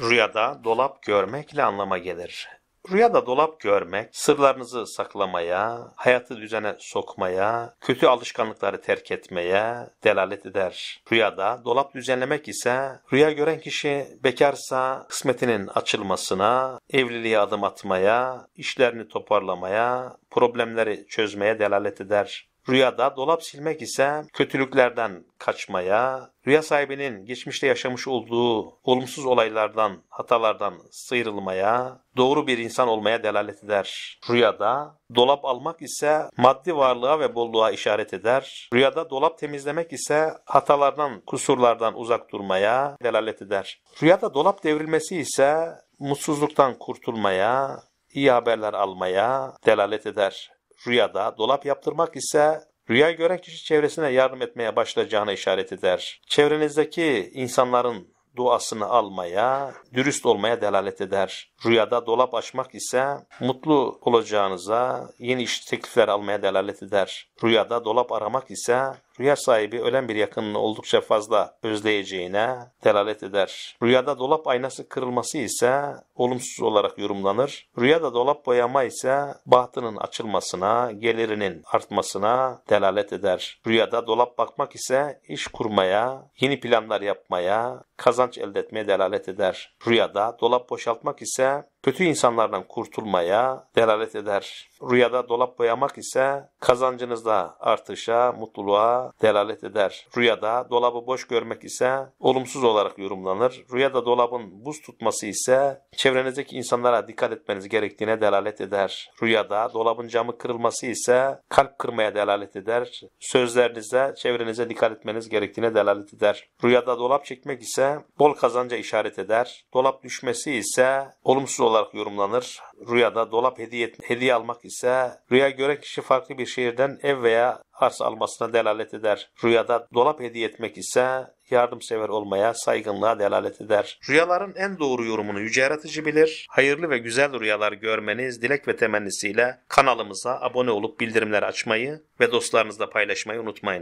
Rüyada dolap görmekle anlama gelir. Rüyada dolap görmek, sırlarınızı saklamaya, hayatı düzene sokmaya, kötü alışkanlıkları terk etmeye delalet eder. Rüyada dolap düzenlemek ise rüya gören kişi bekarsa kısmetinin açılmasına, evliliğe adım atmaya, işlerini toparlamaya, problemleri çözmeye delalet eder. Rüyada dolap silmek ise kötülüklerden kaçmaya, rüya sahibinin geçmişte yaşamış olduğu olumsuz olaylardan, hatalardan sıyrılmaya, doğru bir insan olmaya delalet eder. Rüyada dolap almak ise maddi varlığa ve bolluğa işaret eder. Rüyada dolap temizlemek ise hatalardan, kusurlardan uzak durmaya delalet eder. Rüyada dolap devrilmesi ise mutsuzluktan kurtulmaya, iyi haberler almaya delalet eder rüyada, dolap yaptırmak ise rüya gören kişi çevresine yardım etmeye başlayacağına işaret eder. Çevrenizdeki insanların duasını almaya, dürüst olmaya delalet eder. Rüyada dolap açmak ise mutlu olacağınıza, yeni iş teklifler almaya delalet eder. Rüyada dolap aramak ise rüya sahibi ölen bir yakınını oldukça fazla özleyeceğine delalet eder. Rüyada dolap aynası kırılması ise olumsuz olarak yorumlanır. Rüyada dolap boyama ise bahtının açılmasına, gelirinin artmasına delalet eder. Rüyada dolap bakmak ise iş kurmaya, yeni planlar yapmaya, kazanç elde etmeye delalet eder. Rüyada dolap boşaltmak ise kötü insanlardan kurtulmaya delalet eder. Rüyada dolap boyamak ise kazancınızda artışa, mutluluğa delalet eder. Rüyada dolabı boş görmek ise olumsuz olarak yorumlanır. Rüyada dolabın buz tutması ise çevrenizdeki insanlara dikkat etmeniz gerektiğine delalet eder. Rüyada dolabın camı kırılması ise kalp kırmaya delalet eder. Sözlerinize, çevrenize dikkat etmeniz gerektiğine delalet eder. Rüyada dolap çekmek ise bol kazanca işaret eder. Dolap düşmesi ise olumsuz olarak olarak yorumlanır. Rüyada dolap hediye, hediye almak ise rüya gören kişi farklı bir şehirden ev veya arsa almasına delalet eder. Rüyada dolap hediye etmek ise yardımsever olmaya, saygınlığa delalet eder. Rüyaların en doğru yorumunu yüce yaratıcı bilir. Hayırlı ve güzel rüyalar görmeniz dilek ve temennisiyle kanalımıza abone olup bildirimleri açmayı ve dostlarınızla paylaşmayı unutmayınız.